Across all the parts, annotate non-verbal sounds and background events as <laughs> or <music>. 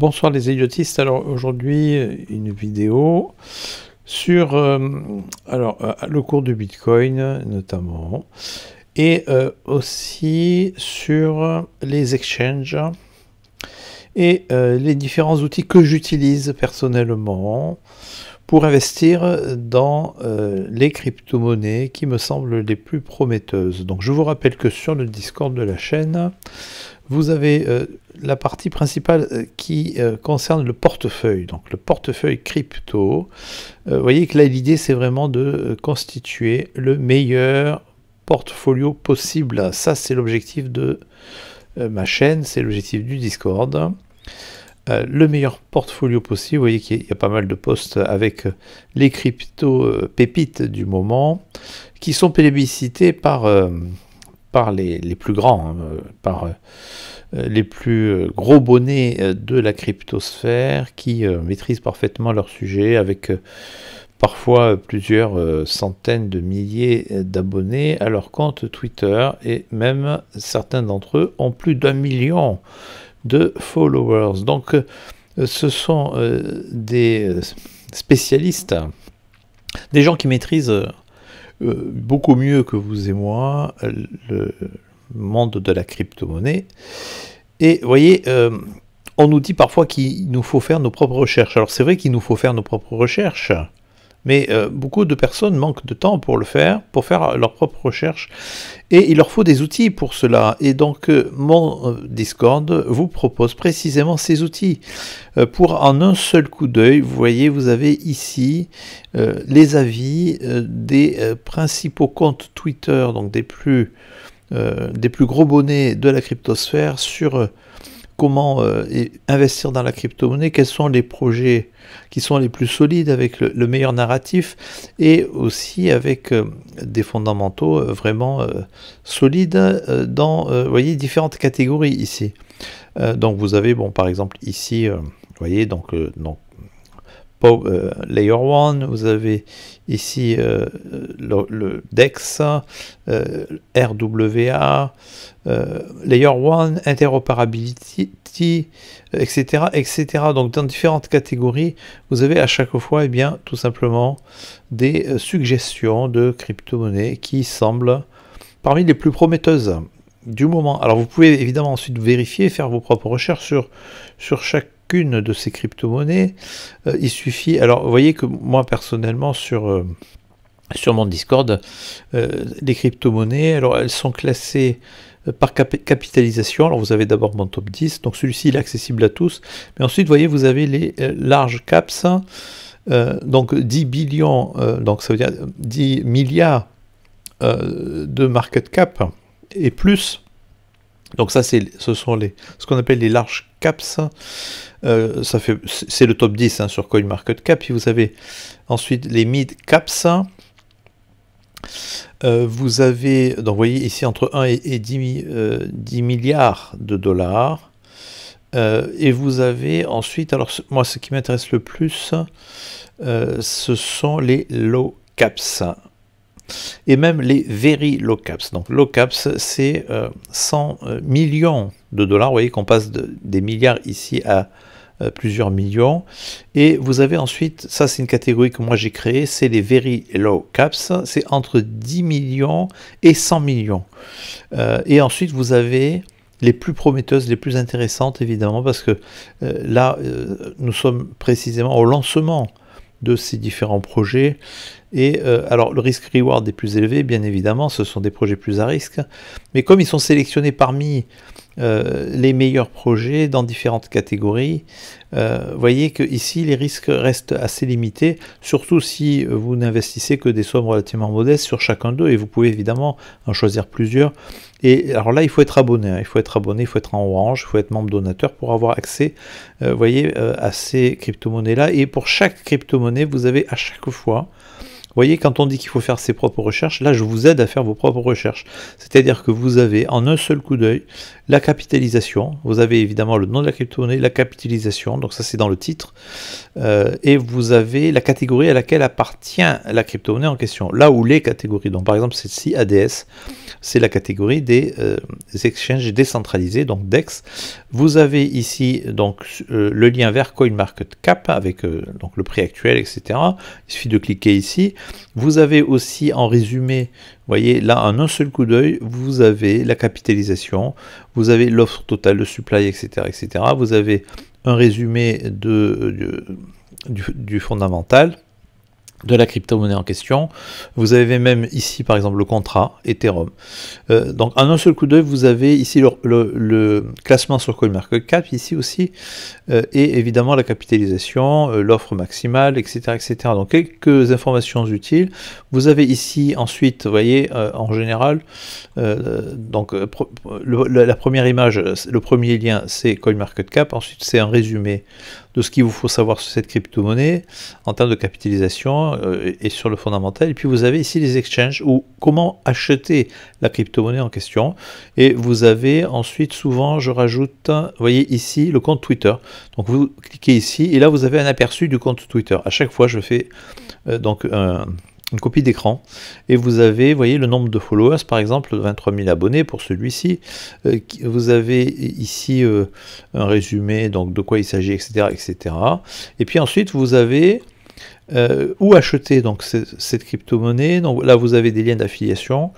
Bonsoir les idiotistes. Alors aujourd'hui, euh, une vidéo sur euh, alors, euh, le cours du Bitcoin notamment et aussi sur les exchanges et les différents outils que j'utilise personnellement pour investir dans les crypto-monnaies qui me semblent les plus prometteuses. Donc je vous rappelle que sur le Discord de la chaîne, vous avez la partie principale euh, qui euh, concerne le portefeuille, donc le portefeuille crypto. Euh, vous voyez que là, l'idée, c'est vraiment de constituer le meilleur portfolio possible. Ça, c'est l'objectif de ma chaîne, c'est l'objectif du Discord. le meilleur portfolio possible. Vous voyez qu'il y a pas mal de postes avec les crypto pépites du moment qui sont plébiscités par, par les, plus grands, hein, par euh, les plus euh, gros bonnets euh, de la cryptosphère qui maîtrisent parfaitement leur sujet avec parfois plusieurs centaines de milliers d'abonnés à leur compte Twitter et même certains d'entre eux ont plus d'un million de followers. Donc ce sont des spécialistes, des gens qui maîtrisent beaucoup mieux que vous et moi le, monde de la crypto-monnaie. Et vous voyez, euh, on nous dit parfois qu'il nous faut faire nos propres recherches. Alors c'est vrai qu'il nous faut faire nos propres recherches, mais euh, beaucoup de personnes manquent de temps pour le faire, pour faire leurs propres recherches. Et il leur faut des outils pour cela. Et donc euh, mon Discord vous propose précisément ces outils. pour en un seul coup d'œil, vous voyez, vous avez ici les avis des principaux comptes Twitter, donc des plus... Euh, des plus gros bonnets de la cryptosphère sur euh, comment euh, investir dans la crypto-monnaie, quels sont les projets qui sont les plus solides avec le, meilleur narratif et aussi avec des fondamentaux vraiment solides dans voyez, différentes catégories ici. donc vous avez bon, par exemple ici, vous voyez, donc, donc Layer one vous avez ici euh, le, DEX, euh, RWA, euh, Layer 1, Interoperability, etc., etc. Donc dans différentes catégories, vous avez à chaque fois eh bien, tout simplement des suggestions de crypto-monnaies qui semblent parmi les plus prometteuses du moment. Alors vous pouvez évidemment ensuite vérifier, faire vos propres recherches sur, sur chaque de ces crypto-monnaies, euh, il suffit. Alors, vous voyez que moi, personnellement, sur, euh, sur mon Discord, euh, les crypto-monnaies, alors elles sont classées par capitalisation. Alors, vous avez d'abord mon top 10, donc celui-ci est accessible à tous. Mais ensuite, voyez, vous avez les large caps. Hein, donc 10 billions, donc ça veut dire 10 milliards de market cap et plus donc ça, ce sont les, ce qu'on appelle les large caps. Euh, ça fait, c'est le top 10 hein, sur CoinMarketCap. Puis vous avez ensuite les mid caps. Euh, vous avez, donc vous voyez ici entre 1 et, 10, euh, milliards de dollars. et vous avez ensuite, alors moi ce qui m'intéresse le plus, ce sont les low caps et même les very low caps. Donc low caps, c'est 100 euh, euh, millions de dollars. Vous voyez qu'on passe des milliards ici à euh, plusieurs millions. Et vous avez ensuite, ça c'est une catégorie que moi j'ai créée, c'est les very low caps, c'est entre 10 millions et 100 millions. et ensuite vous avez les plus prometteuses, les plus intéressantes évidemment, parce que là nous sommes précisément au lancement de ces différents projets. Et euh, alors le risque reward est plus élevé, bien évidemment, ce sont des projets plus à risque. Mais comme ils sont sélectionnés parmi euh, les meilleurs projets dans différentes catégories. Euh, voyez que ici les risques restent assez limités, surtout si vous n'investissez que des sommes relativement modestes sur chacun d'eux et vous pouvez évidemment en choisir plusieurs. Et alors là, il faut être abonné, hein. il faut être abonné, il faut être en orange, il faut être membre donateur pour avoir accès, euh, voyez, à ces crypto-monnaies là. Et pour chaque crypto-monnaie, vous avez à chaque fois vous voyez, quand on dit qu'il faut faire ses propres recherches, là je vous aide à faire vos propres recherches. C'est-à-dire que vous avez en un seul coup d'œil la capitalisation, vous avez évidemment le nom de la crypto-monnaie, la capitalisation, donc ça c'est dans le titre, euh, et vous avez la catégorie à laquelle appartient la crypto-monnaie en question, là où les catégories. Donc par exemple celle-ci, ADS, c'est la catégorie des, euh, exchanges décentralisés, donc DEX. Vous avez ici donc euh, le lien vers CoinMarketCap avec donc le prix actuel, etc. Il suffit de cliquer ici vous avez aussi en résumé, voyez là en un seul coup d'œil, vous avez la capitalisation, vous avez l'offre totale, le supply, etc., etc. Vous avez un résumé euh, du, fondamental de la crypto-monnaie en question. Vous avez même ici, par exemple, le contrat Ethereum. Euh, donc, en un seul coup d'œil, vous avez ici le, le, classement sur CoinMarketCap, ici aussi, euh, et évidemment la capitalisation, euh, l'offre maximale, etc., etc. Donc, quelques informations utiles. Vous avez ici, ensuite, vous voyez, en général, donc, la première image, le premier lien, c'est CoinMarketCap. Ensuite, c'est un résumé de ce qu'il vous faut savoir sur cette crypto-monnaie en termes de capitalisation euh, et sur le fondamental. Et puis vous avez ici les exchanges ou comment acheter la crypto-monnaie en question. Et vous avez ensuite souvent, je rajoute, vous voyez ici, le compte Twitter. Donc vous cliquez ici et là vous avez un aperçu du compte Twitter. À chaque fois, je fais euh, donc un une copie d'écran et vous avez, voyez, le nombre de followers, par exemple, 23 000 abonnés pour celui-ci. Euh, vous avez ici euh, un résumé, donc de quoi il s'agit, etc., etc. Et puis ensuite, vous avez euh, où acheter donc cette crypto-monnaie. Donc là, vous avez des liens d'affiliation,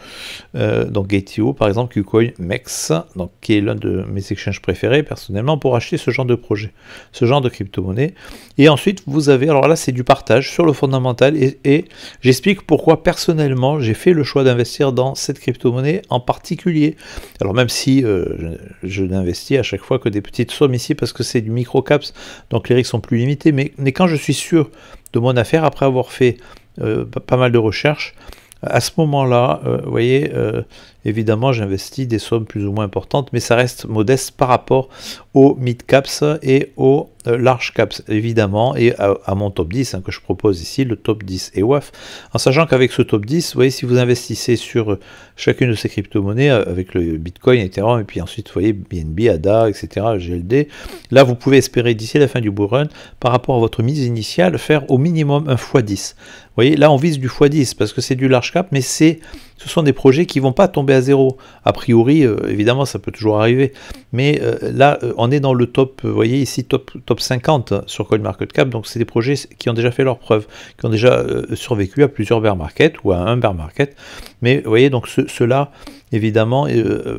euh, donc Gate.io par exemple, KuCoin, Mex, donc qui est l'un de mes exchanges préférés personnellement pour acheter ce genre de projet, ce genre de crypto-monnaie. Et ensuite, vous avez, alors là, c'est du partage sur le fondamental et, j'explique pourquoi personnellement j'ai fait le choix d'investir dans cette crypto-monnaie en particulier. Alors même si euh, je, n'investis à chaque fois que des petites sommes ici parce que c'est du micro caps, donc les risques sont plus limités, mais quand je suis sûr de mon affaire après avoir fait euh, pas mal de recherches. À ce moment-là, euh, vous voyez, euh, Évidemment, j'investis des sommes plus ou moins importantes, mais ça reste modeste par rapport aux mid caps et aux euh, large caps, évidemment, et à, mon top 10 hein, que je propose ici, le top 10 et WAF, en sachant qu'avec ce top 10, vous voyez, si vous investissez sur euh, chacune de ces crypto-monnaies, euh, avec le Bitcoin, Ethereum, et puis ensuite, vous voyez, BNB, ADA, etc., GLD, là, vous pouvez espérer d'ici la fin du bull run, par rapport à votre mise initiale, faire au minimum un x10. Vous voyez, là, on vise du x10 parce que c'est du large cap, mais c'est ce sont des projets qui vont pas tomber à zéro. A priori, euh, évidemment, ça peut toujours arriver. Mais euh, là, euh, on est dans le top, vous voyez ici, top, top 50 sur cap Donc, c'est des projets qui ont déjà fait leurs preuve, qui ont déjà survécu à plusieurs bear markets ou à un bear market. Mais vous voyez, donc cela évidemment,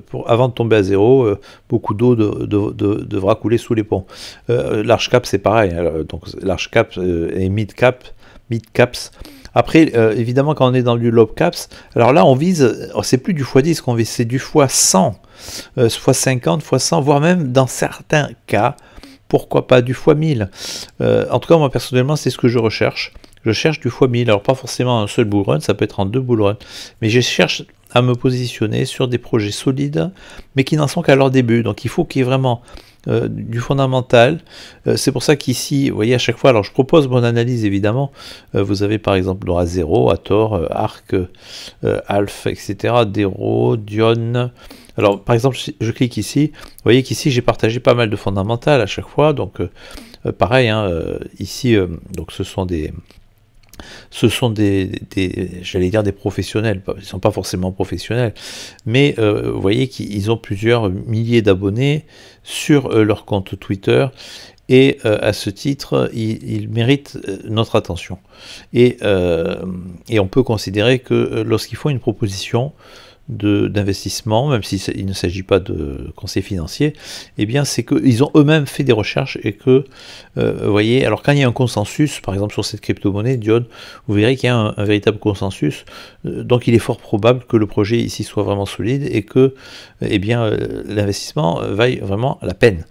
pour, avant de tomber à zéro, beaucoup d'eau devra couler sous les ponts. large cap, c'est pareil. Hein. donc, large cap et mid cap, mid caps après, euh, évidemment, quand on est dans du low caps, alors là, on vise, oh, c'est plus du x10 qu'on vise, c'est du x100, euh, x50, x100, voire même dans certains cas, pourquoi pas du x1000. Euh, en tout cas, moi personnellement, c'est ce que je recherche. Je cherche du x1000, alors pas forcément un seul bullrun, ça peut être en deux bullruns, mais je cherche à me positionner sur des projets solides, mais qui n'en sont qu'à leur début. Donc il faut qu'il y ait vraiment euh, du fondamental. Euh, c'est pour ça qu'ici, vous voyez, à chaque fois, alors je propose mon analyse évidemment. Euh, vous avez par exemple à 0, tor, Arc, half, etc., Dero, Dion. Alors par exemple, je clique ici, vous voyez qu'ici j'ai partagé pas mal de fondamentales à chaque fois. Donc pareil, hein, ici, donc ce sont des ce sont des, j'allais dire des professionnels, ils sont pas forcément professionnels, mais euh, vous voyez qu'ils ont plusieurs milliers d'abonnés sur euh, leur compte Twitter. Et euh, à ce titre, ils, méritent notre attention. Et, et on peut considérer que lorsqu'ils font une proposition, d'investissement, même s'il ne s'agit pas de conseils financiers, eh bien c'est qu'ils ont eux-mêmes fait des recherches et que, euh, vous voyez, alors quand il y a un consensus, par exemple sur cette crypto-monnaie, vous verrez qu'il y a un, véritable consensus, euh, donc il est fort probable que le projet ici soit vraiment solide et que, eh bien, euh, l'investissement vaille vraiment la peine.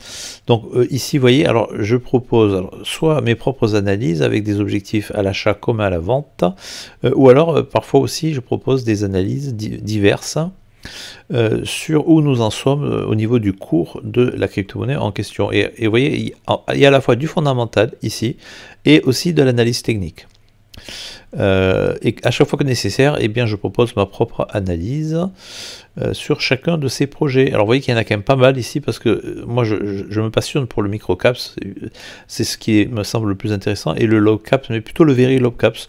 Donc ici, vous voyez, alors je propose soit mes propres analyses avec des objectifs à l'achat comme à la vente, ou alors parfois aussi je propose des analyses diverses euh, sur où nous en sommes euh, au niveau du cours de la crypto-monnaie en question. Et, vous voyez, il y, a, à la fois du fondamental ici et aussi de l'analyse technique. Euh, et à chaque fois que nécessaire, eh bien, je propose ma propre analyse sur chacun de ces projets. Alors vous voyez qu'il y en a quand même pas mal ici parce que moi je, me passionne pour le micro caps, c'est ce qui me semble le plus intéressant, et le low caps, mais plutôt le very low caps.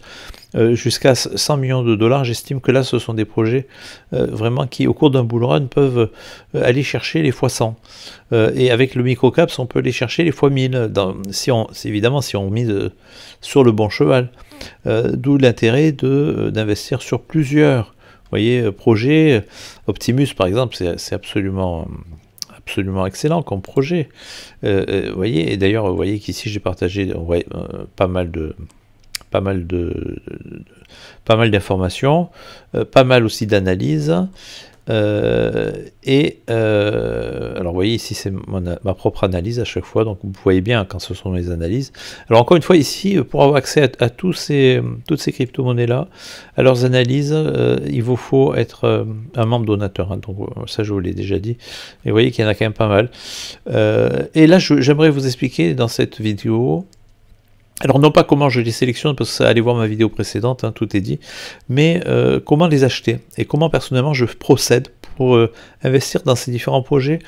Euh, jusqu'à 100 millions de dollars. J'estime que là, ce sont des projets euh, vraiment qui, au cours d'un bull run, peuvent euh, aller chercher les fois 100. et avec le microcaps, on peut aller chercher les fois 1000, dans, si on, évidemment si on mise sur le bon cheval. D'où l'intérêt d'investir sur plusieurs voyez, projets. Optimus, par exemple, c'est absolument absolument excellent comme projet. voyez, et d'ailleurs, vous voyez qu'ici j'ai partagé pas mal de, pas mal de, pas mal d'informations, euh, pas mal aussi d'analyses. Euh, et euh, alors, voyez, ici c'est ma propre analyse à chaque fois, donc vous voyez bien quand ce sont mes analyses. Alors, encore une fois, ici pour avoir accès à, tous ces, toutes ces crypto-monnaies là, à leurs analyses, il vous faut être un membre donateur. Hein, donc, ça, je vous l'ai déjà dit, et voyez qu'il y en a quand même pas mal. et là, j'aimerais vous expliquer dans cette vidéo alors non pas comment je les sélectionne, parce que ça allez voir ma vidéo précédente, hein, tout est dit, mais euh, comment les acheter et comment personnellement je procède pour euh, investir dans ces différents projets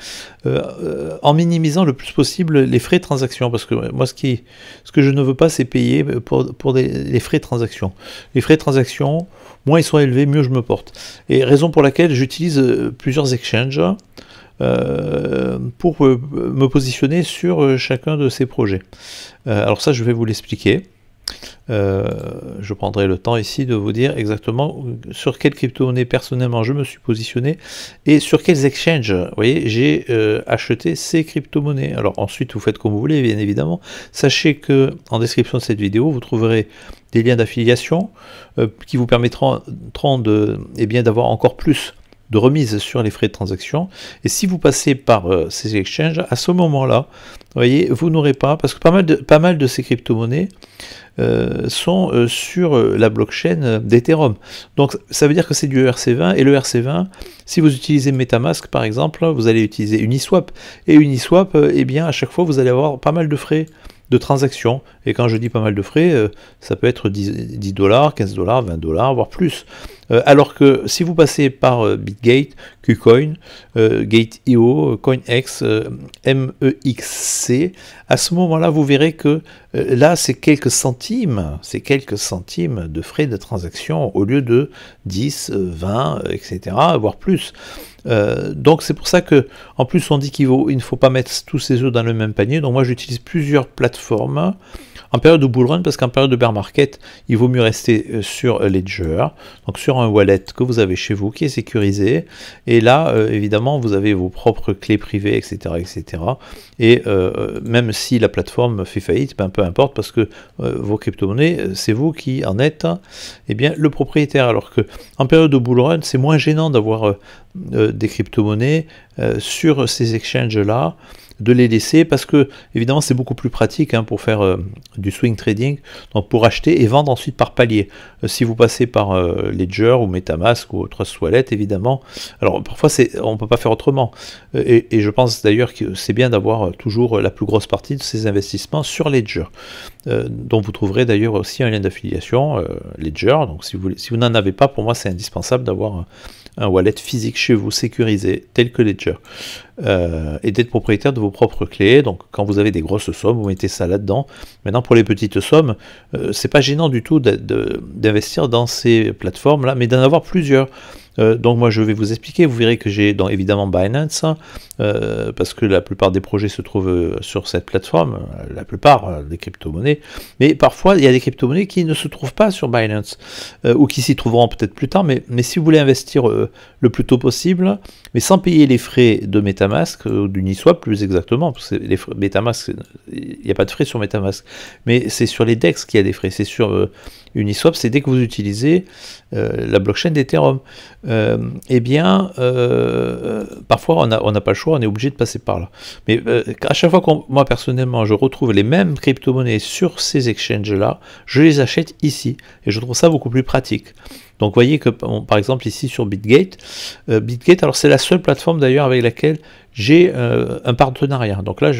euh, en minimisant le plus possible les frais de transaction. Parce que moi ce, qui, ce que je ne veux pas c'est payer pour, les frais de transaction. Les frais de transaction, moins ils sont élevés, mieux je me porte. Et raison pour laquelle j'utilise plusieurs exchanges. Euh, pour euh, me positionner sur euh, chacun de ces projets. alors ça, je vais vous l'expliquer. je prendrai le temps ici de vous dire exactement sur quelle crypto monnaies personnellement je me suis positionné et sur quels exchanges. Vous j'ai acheté ces crypto-monnaies. Alors ensuite, vous faites comme vous voulez, bien évidemment. Sachez que en description de cette vidéo, vous trouverez des liens d'affiliation qui vous permettront eh d'avoir encore plus de remise sur les frais de transaction. Et si vous passez par euh, ces exchanges, à ce moment-là, voyez, vous n'aurez pas, parce que pas mal de, ces crypto-monnaies euh, sont euh, sur la blockchain d'Ethereum. Donc ça veut dire que c'est du ERC20, et le e rc 20 si vous utilisez Metamask par exemple, vous allez utiliser Uniswap, et Uniswap, eh bien à chaque fois vous allez avoir pas mal de frais de transactions. Et quand je dis pas mal de frais, euh, ça peut être 10, dollars, 15 dollars, 20 dollars, voire plus. Euh, alors que si vous passez par euh, BitGate, KuCoin, Gate.io, CoinX, MEXC, à ce moment-là, vous verrez que là, c'est quelques centimes, c'est quelques centimes de frais de transaction au lieu de 10, 20, etc., voire plus. Euh, donc c'est pour ça que, en plus, on dit qu'il il ne faut pas mettre tous ses œufs dans le même panier. Donc moi, j'utilise plusieurs plateformes en période de bull run, parce qu'en période de bear market, il vaut mieux rester euh, sur euh, Ledger, donc sur un wallet que vous avez chez vous, qui est sécurisé. Et là, euh, évidemment, vous avez vos propres clés privées, etc. etc. Et même si la plateforme fait faillite, ben, peu importe, parce que vos crypto-monnaies, c'est vous qui en êtes hein, eh bien, le propriétaire. Alors que en période de bull run, c'est moins gênant d'avoir des crypto-monnaies sur ces exchanges-là de les laisser parce que évidemment c'est beaucoup plus pratique hein, pour faire euh, du swing trading, donc pour acheter et vendre ensuite par palier. Euh, si vous passez par euh, Ledger ou Metamask ou autre toilette, évidemment, alors parfois c'est, on ne peut pas faire autrement. Et, je pense d'ailleurs que c'est bien d'avoir toujours la plus grosse partie de ces investissements sur Ledger, dont vous trouverez d'ailleurs aussi un lien d'affiliation Ledger. Donc si vous, si vous n'en avez pas, pour moi c'est indispensable d'avoir un wallet physique chez vous sécurisé tel que Ledger euh, et d'être propriétaire de vos propres clés. Donc quand vous avez des grosses sommes, vous mettez ça là-dedans. Maintenant pour les petites sommes, euh, c'est pas gênant du tout d'investir dans ces plateformes là, mais d'en avoir plusieurs. Euh, donc moi je vais vous expliquer, vous verrez que j'ai évidemment Binance, hein, euh, parce que la plupart des projets se trouvent euh, sur cette plateforme, la plupart des crypto-monnaies, mais parfois il y a des crypto-monnaies qui ne se trouvent pas sur Binance, ou qui s'y trouveront peut-être plus tard, mais, si vous voulez investir le plus tôt possible, mais sans payer les frais de Metamask, ou d'Uniswap plus exactement, parce que les frais, Metamask, il n'y a pas de frais sur Metamask, mais c'est sur les DEX qu'il y a des frais, c'est sur Uniswap, c'est dès que vous utilisez euh, la blockchain d'Ethereum. Euh, eh bien, euh, parfois, on n'a pas le choix, on est obligé de passer par là. Mais euh, à chaque fois que moi, personnellement, je retrouve les mêmes crypto-monnaies sur ces exchanges-là, je les achète ici. Et je trouve ça beaucoup plus pratique. Donc, voyez que, par exemple, ici sur BitGate, BitGate, alors c'est la seule plateforme d'ailleurs avec laquelle j'ai euh, un partenariat. Donc là,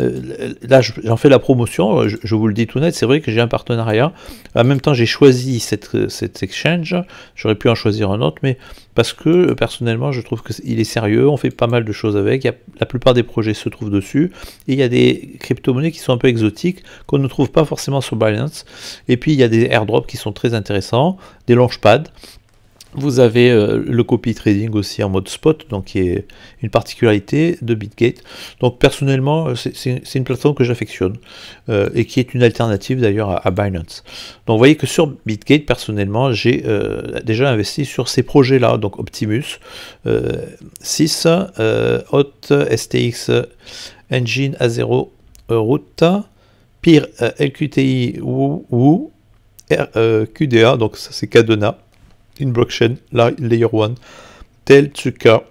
euh, là, j'en fais la promotion. Euh, je, vous le dis tout net, c'est vrai que j'ai un partenariat. En même temps, j'ai choisi cette, cette exchange. J'aurais pu en choisir un autre, mais parce que personnellement, je trouve qu'il est sérieux. On fait pas mal de choses avec. la plupart des projets se trouvent dessus. Et il y a des crypto-monnaies qui sont un peu exotiques qu'on ne trouve pas forcément sur Binance. Et puis il y a des airdrops qui sont très intéressants, des launchpads. Vous avez euh, le copy trading aussi en mode spot, donc qui est une particularité de BitGate. Donc personnellement, euh, c'est une plateforme que j'affectionne euh, et qui est une alternative d'ailleurs à, Binance. Donc vous voyez que sur BitGate, personnellement, j'ai déjà investi sur ces projets-là, donc Optimus 6, Hot STX Engine A0 Route, Peer LQTI Woo, QDA, donc ça c'est Cadena une blockchain, la layer 1, tel ce cas.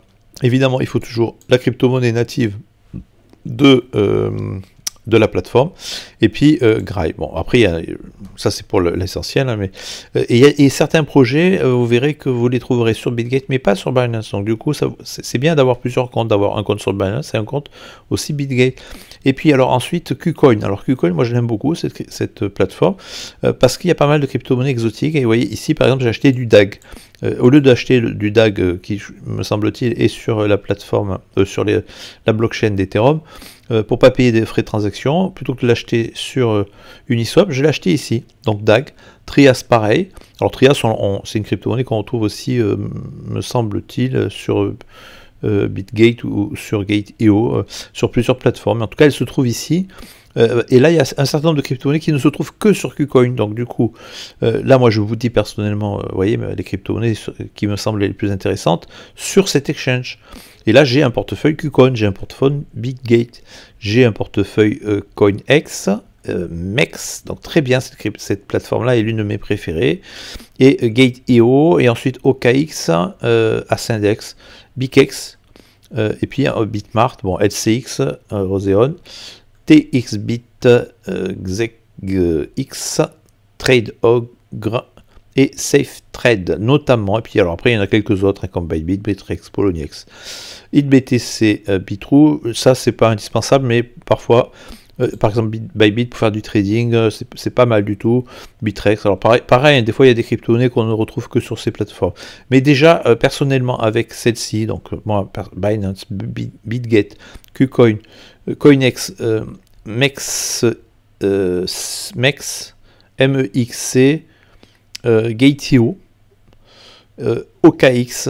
Évidemment, il faut toujours la crypto-monnaie native de, euh, de la plateforme. Et puis euh, Grail. Bon, après, ça c'est pour l'essentiel. Hein, mais euh, et, y certains projets, euh, vous verrez que vous les trouverez sur Bitgate, mais pas sur Binance. Donc du coup, c'est bien d'avoir plusieurs comptes, d'avoir un compte sur Binance et un compte aussi Bitgate. Et puis alors ensuite KuCoin. Alors KuCoin, moi je l'aime beaucoup cette, plateforme euh, parce qu'il y a pas mal de crypto-monnaies exotiques. Et vous voyez ici, par exemple, j'ai acheté du DAG. au lieu d'acheter du DAG qui, me semble-t-il, est sur la plateforme, sur la blockchain d'Ethereum, euh, pour ne pas payer des frais de transaction, plutôt que de l'acheter sur euh, Uniswap, je l'ai acheté ici, donc DAG. Trias, pareil. Alors Trias, c'est une crypto-monnaie qu'on retrouve aussi, euh, me semble-t-il, sur BitGate ou, ou sur Gate.io, sur plusieurs plateformes. En tout cas, elle se trouve ici, euh, et là, il y a un certain nombre de crypto-monnaies qui ne se trouvent que sur KuCoin. Donc, du coup, euh, là, moi, je vous dis personnellement, euh, vous voyez, les crypto-monnaies qui me semblent les plus intéressantes sur cet exchange. Et là, j'ai un portefeuille KuCoin, j'ai un portefeuille BitGate, j'ai un portefeuille CoinX, Mex. Donc très bien, cette, plateforme-là est l'une de mes préférées. Et GateEo Gate.io, et ensuite OKX, euh, Ascendex, et puis Bitmart, bon, LCX, Roseon. TXBit, euh, XegX, euh, TradeOgre et SafeTrade notamment. Et puis alors après, il y en a quelques autres hein, comme Bybit, Bitrex, Poloniex, ItBTC, euh, Ça, c'est pas indispensable, mais parfois, euh, par exemple, Bybit pour faire du trading, c'est pas mal du tout. Bitrex. alors pareil, hein, des fois, il y a des crypto-monnaies qu'on ne retrouve que sur ces plateformes. Mais déjà, personnellement, avec celle-ci, donc moi, Binance, Bitget, KuCoin, Coinex, euh, Mex, euh, Mex, Mex, MEXC, euh, Gateio, euh, OKX.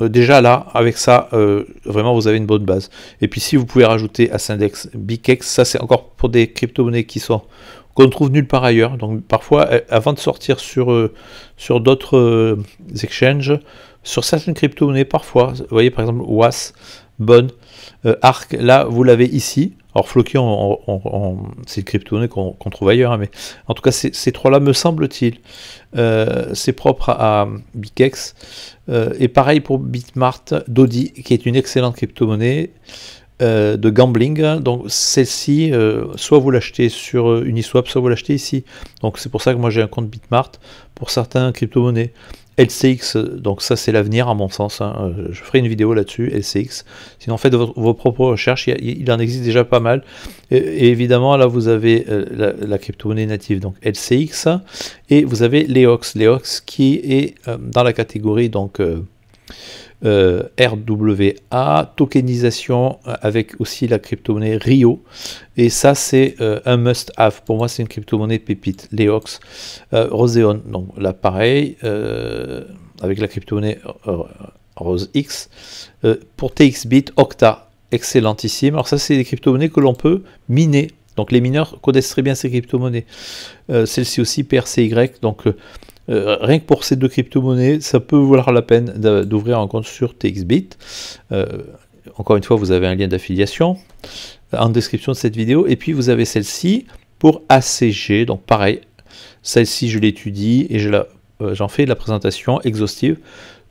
déjà là, avec ça, vraiment, vous avez une bonne base. Et puis, si vous pouvez rajouter à Syndex, ça c'est encore pour des crypto-monnaies qui sont qu'on ne trouve nulle part ailleurs. Donc parfois, avant de sortir sur, sur d'autres exchanges, sur certaines crypto-monnaies, parfois, vous voyez par exemple WAS, Bon. Euh, Arc, là, vous l'avez ici. Alors Floki, c'est une crypto qu'on trouve ailleurs, hein, mais en tout cas, ces trois-là, me semble-t-il, euh, c'est propre à, à euh, et pareil pour Bitmart, Dodi, qui est une excellente crypto-monnaie de gambling. Donc celle-ci, soit vous l'achetez sur Uniswap, soit vous l'achetez ici. Donc c'est pour ça que moi j'ai un compte Bitmart pour certains crypto-monnaies. LCX, donc ça c'est l'avenir à mon sens, hein. euh, je ferai une vidéo là-dessus, LCX. Sinon faites vos, propres recherches, il, en existe déjà pas mal. Et, évidemment là vous avez euh, la, crypto-monnaie native, donc LCX, et vous avez l'EOX, l'EOX qui est euh, dans la catégorie donc... Euh, RWA, tokenisation euh, avec aussi la crypto-monnaie Rio. Et ça, c'est euh, un must-have. Pour moi, c'est une crypto-monnaie pépite, l'EOX. Roseon, donc là, pareil, avec la crypto-monnaie Rose X. pour TXBit, Octa, excellentissime. Alors ça, c'est des crypto-monnaies que l'on peut miner. Donc les mineurs connaissent très bien ces crypto-monnaies. Celle-ci aussi, PRCY, donc euh, rien que pour ces deux crypto-monnaies, ça peut valoir la peine d'ouvrir un compte sur TXBit. Euh, encore une fois, vous avez un lien d'affiliation euh, en description de cette vidéo. Et puis, vous avez celle-ci pour ACG. Donc, pareil, celle-ci, je l'étudie et j'en fais la présentation exhaustive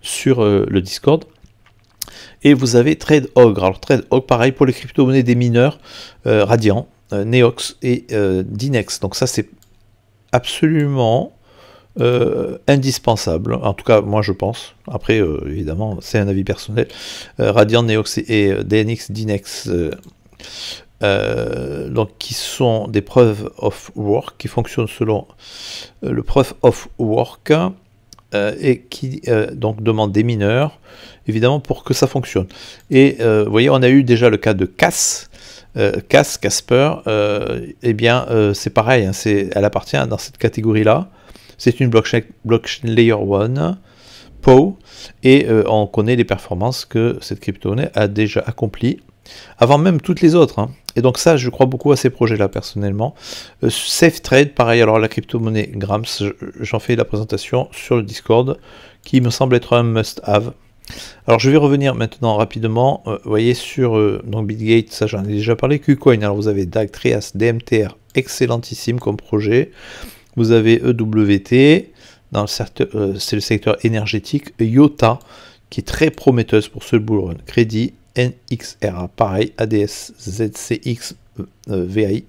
sur le Discord. Et vous avez Trade Tradehog Alors, Tradehog pareil pour les crypto-monnaies des mineurs, Radiant, Neox et Dinex. Donc, ça, c'est absolument euh, indispensable, en tout cas moi je pense, après euh, évidemment c'est un avis personnel, euh, Radiant Neox et DNX Dinex, donc, qui sont des preuves of work, qui fonctionnent selon le proof of work, et qui donc demandent des mineurs, évidemment pour que ça fonctionne. Et vous voyez, on a eu déjà le cas de Cas Cas, Casper, et eh bien c'est pareil, hein, c'est elle appartient dans cette catégorie-là. C'est une blockchain, Layer 1, PO, et euh, on connaît les performances que cette crypto-monnaie a déjà accomplies, avant même toutes les autres. Hein. Et donc ça, je crois beaucoup à ces projets-là, personnellement. Euh, safe Trade, pareil, alors la crypto-monnaie Grams, j'en fais la présentation sur le Discord, qui me semble être un must-have. Alors je vais revenir maintenant rapidement, euh, vous voyez sur donc BitGate, ça j'en ai déjà parlé, Qcoin, alors vous avez DAG, Trias, DMTR, excellentissime comme projet. Vous avez EWT, dans le euh, c'est le secteur énergétique, IOTA, qui est très prometteuse pour ce bull Crédit, NXRA, pareil, ADS, ZCX, VAI,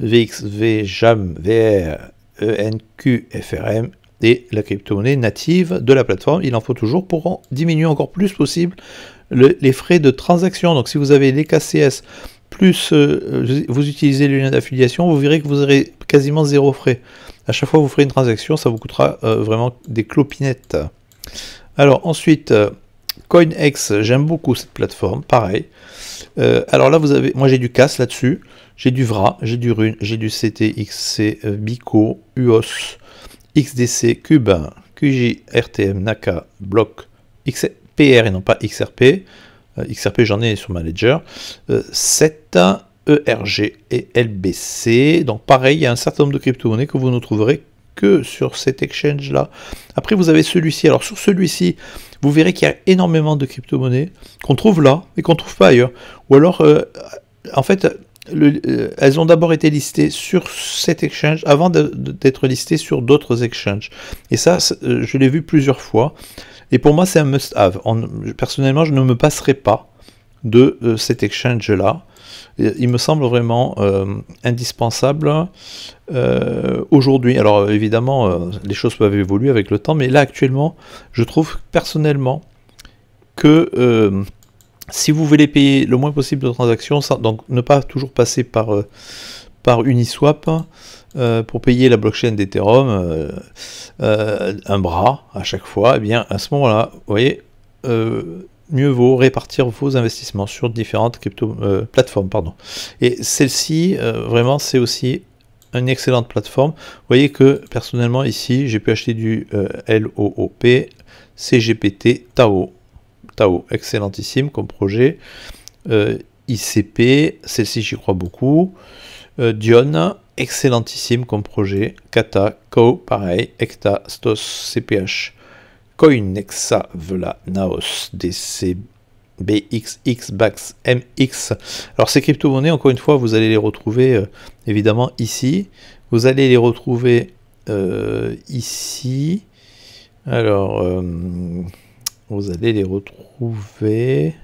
euh, VX, VR, ENQ, FRM, et la crypto-monnaie native de la plateforme. Il en faut toujours pour diminuer encore plus possible les frais de transaction. Donc si vous avez les KCS plus euh, euh, vous utilisez le lien d'affiliation, vous verrez que vous aurez quasiment zéro frais. À chaque fois que vous ferez une transaction, ça vous coûtera euh, vraiment des clopinettes. Alors ensuite, CoinEx, j'aime beaucoup cette plateforme, pareil. alors là, vous avez, moi j'ai du CAS là-dessus, j'ai du VRA, j'ai du RUNE, j'ai du XC, BICO, UOS, XDC, Cube, QJ, RTM, NACA, Block, XPR et non pas XRP. Euh, XRP, j'en ai sur Manager, 7 euh, ERG et LBC. Donc pareil, il y a un certain nombre de crypto-monnaies que vous ne trouverez que sur cet exchange là. Après vous avez celui-ci. Alors sur celui-ci, vous verrez qu'il y a énormément de crypto-monnaies qu'on trouve là et qu'on ne trouve pas ailleurs. Ou alors, euh, en fait, elles ont d'abord été listées sur cet exchange avant d'être listées sur d'autres exchanges. Et ça, je l'ai vu plusieurs fois. Et pour moi, c'est un must-have. Personnellement, je ne me passerai pas de euh, cet exchange-là. Il me semble vraiment euh, indispensable euh, aujourd'hui. Alors évidemment, les choses peuvent évoluer avec le temps, mais là actuellement, je trouve personnellement que si vous voulez payer le moins possible de transactions, donc ne pas toujours passer par par Uniswap euh, pour payer la blockchain d'Ethereum euh, euh, un bras à chaque fois, et eh bien à ce moment-là, vous voyez, mieux vaut répartir vos investissements sur différentes crypto plateformes. Pardon. Et celle-ci, vraiment, c'est aussi une excellente plateforme. Vous voyez que personnellement ici, j'ai pu acheter du LOOP, CGPT, Tao. Tao, excellentissime comme projet. ICP, celle-ci j'y crois beaucoup. Euh, Dion, excellentissime comme projet. Kata, Ko, pareil. Ecta, Stos, CPH. Coinexa, Vela, Naos, DC, BX, Bax, MX. Alors ces crypto-monnaies, encore une fois, vous allez les retrouver euh, évidemment ici. Vous allez les retrouver euh, ici. Alors, vous allez les retrouver.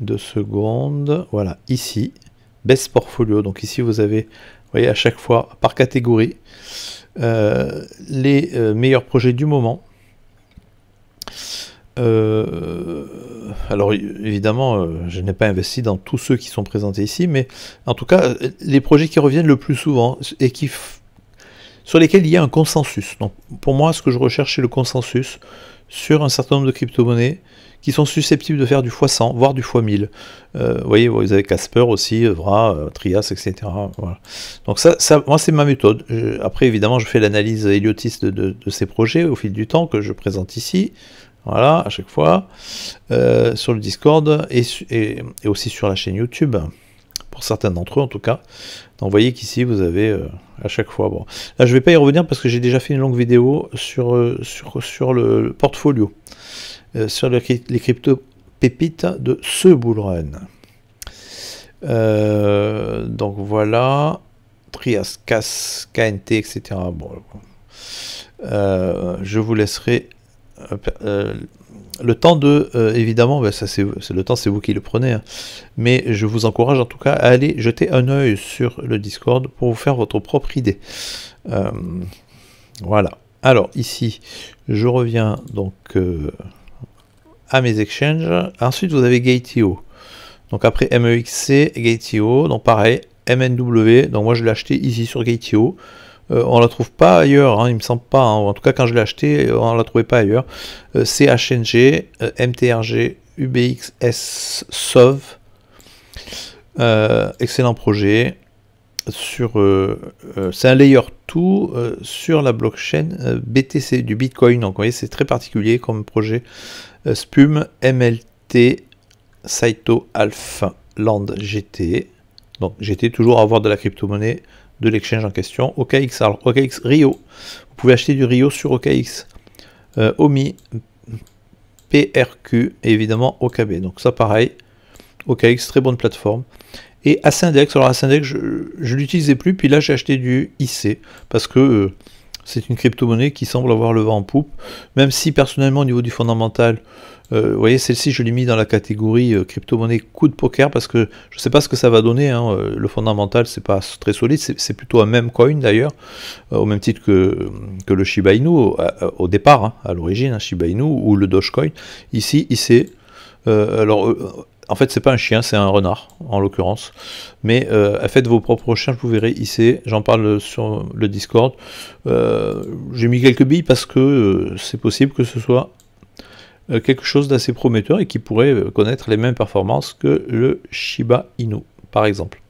Deux secondes. Voilà, ici. Best Portfolio. Donc ici, vous avez, voyez, à chaque fois, par catégorie, euh, les euh, meilleurs projets du moment. Euh, alors évidemment, je n'ai pas investi dans tous ceux qui sont présentés ici, mais en tout cas, les projets qui reviennent le plus souvent et qui sur lesquels il y a un consensus. Donc pour moi, ce que je recherche, c'est le consensus sur un certain nombre de crypto-monnaies qui sont susceptibles de faire du x100, voire du x1000. Euh, vous voyez, vous avez Casper aussi, Vra, euh, Trias, etc. Donc ça, ça moi, c'est ma méthode. après, évidemment, je fais l'analyse héliotiste de, ces projets au fil du temps que je présente ici. Voilà, à chaque fois, euh, sur le Discord et aussi sur la chaîne YouTube pour certains d'entre eux en tout cas. Donc, vous voyez qu'ici vous avez euh, à chaque fois. Bon, là je vais pas y revenir parce que j'ai déjà fait une longue vidéo sur, euh, sur, sur le, portfolio, euh, sur les crypto pépites de ce bullrun. donc voilà, Trias, CAS, KNT, etc. Bon, je vous laisserai le temps de, euh, évidemment, ben, ça c'est le temps, c'est vous qui le prenez. Hein. Mais je vous encourage en tout cas à aller jeter un oeil sur le Discord pour vous faire votre propre idée. Euh, voilà. Alors ici, je reviens donc euh, à mes exchanges. Ensuite, vous avez Gate.io. Donc après MEXC, Gate.io, donc pareil, MNW. Donc moi je l'ai acheté ici sur Gate.io on euh, on la trouve pas ailleurs, hein, il me semble pas. Hein. en tout cas, quand je l'ai acheté, euh, on la trouvait pas ailleurs. Euh, CHNG, MTRG, UBXS SOV. excellent projet. Sur, c'est un layer 2 sur la blockchain BTC du Bitcoin. Donc, vous voyez, c'est très particulier comme projet. Spum MLT Saito Alpha Land GT. E. Donc, GT toujours avoir de la crypto-monnaie de l'exchange en question, OKX. Alors OKX Rio, vous pouvez acheter du Rio sur OKX, euh, OMI, PRQ et évidemment OKB. Donc ça pareil, OKX, très bonne plateforme. Et Asindex, alors Asindex, je l'utilisais plus, puis là j'ai acheté du IC, parce que euh, c'est une crypto-monnaie qui semble avoir le vent en poupe, même si personnellement au niveau du fondamental, euh, vous voyez, celle-ci, je l'ai mis dans la catégorie euh, crypto-monnaie coup de poker parce que je ne sais pas ce que ça va donner. Hein, euh, le fondamental, c'est pas très solide. C'est plutôt un même coin d'ailleurs, au même titre que, le Shiba Inu au, départ, hein, à l'origine, hein, Shiba Inu ou le Dogecoin. Ici, ici, alors. en fait, ce n'est pas un chien, c'est un renard, en l'occurrence. Mais faites vos propres recherches, vous verrez ici. J'en parle sur le Discord. J'ai mis quelques billes parce que c'est possible que ce soit euh, quelque chose d'assez prometteur et qui pourrait euh, connaître les mêmes performances que le Shiba Inu, par exemple.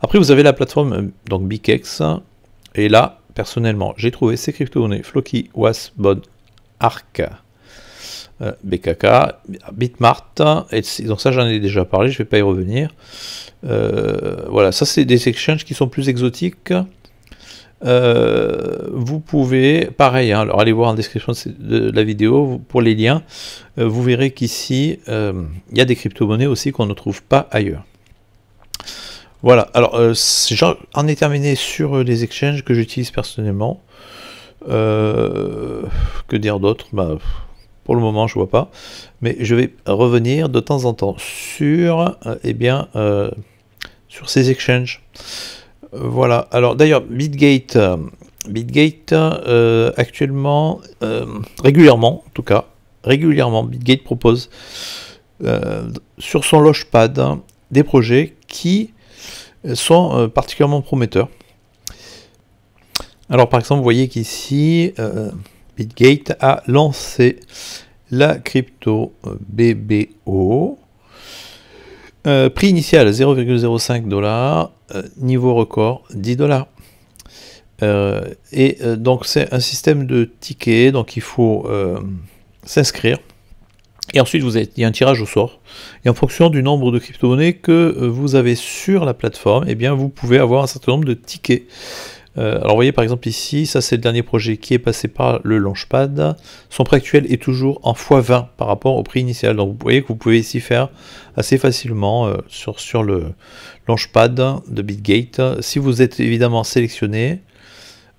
Après, vous avez la plateforme euh, donc Bikex, hein, et là, personnellement, j'ai trouvé ces crypto-monnaies Floki, Wasbon, Bon, Arc, BKK, Bitmart, et donc ça j'en ai déjà parlé, je ne vais pas y revenir. voilà, ça c'est des exchanges qui sont plus exotiques. Euh, vous pouvez, pareil, hein, alors allez voir en description de la vidéo pour les liens, euh, vous verrez qu'ici, euh, il y a des crypto-monnaies aussi qu'on ne trouve pas ailleurs. Voilà, alors j'en ai terminé sur les exchanges que j'utilise personnellement. que dire d'autre bah, Pour le moment, je vois pas. Mais je vais revenir de temps en temps sur, eh bien, sur ces exchanges. Euh, voilà. Alors d'ailleurs, Bitgate, euh, Bitgate euh, actuellement, régulièrement en tout cas, régulièrement, Bitgate propose sur son logepad hein, des projets qui sont particulièrement prometteurs. Alors par exemple, vous voyez qu'ici, Bitgate a lancé la crypto BBO. prix initial 0,05 dollars euh, niveau record, 10 dollars. Euh, et euh, donc c'est un système de tickets, donc il faut s'inscrire. Et ensuite, vous avez, y a un tirage au sort. Et en fonction du nombre de crypto-monnaies que vous avez sur la plateforme, et eh bien, vous pouvez avoir un certain nombre de tickets. Euh, alors vous voyez par exemple ici, ça c'est le dernier projet qui est passé par le Launchpad. Son prix actuel est toujours en x20 par rapport au prix initial. Donc vous voyez que vous pouvez ici faire assez facilement euh, sur, sur le Launchpad de BitGate, si vous êtes évidemment sélectionné,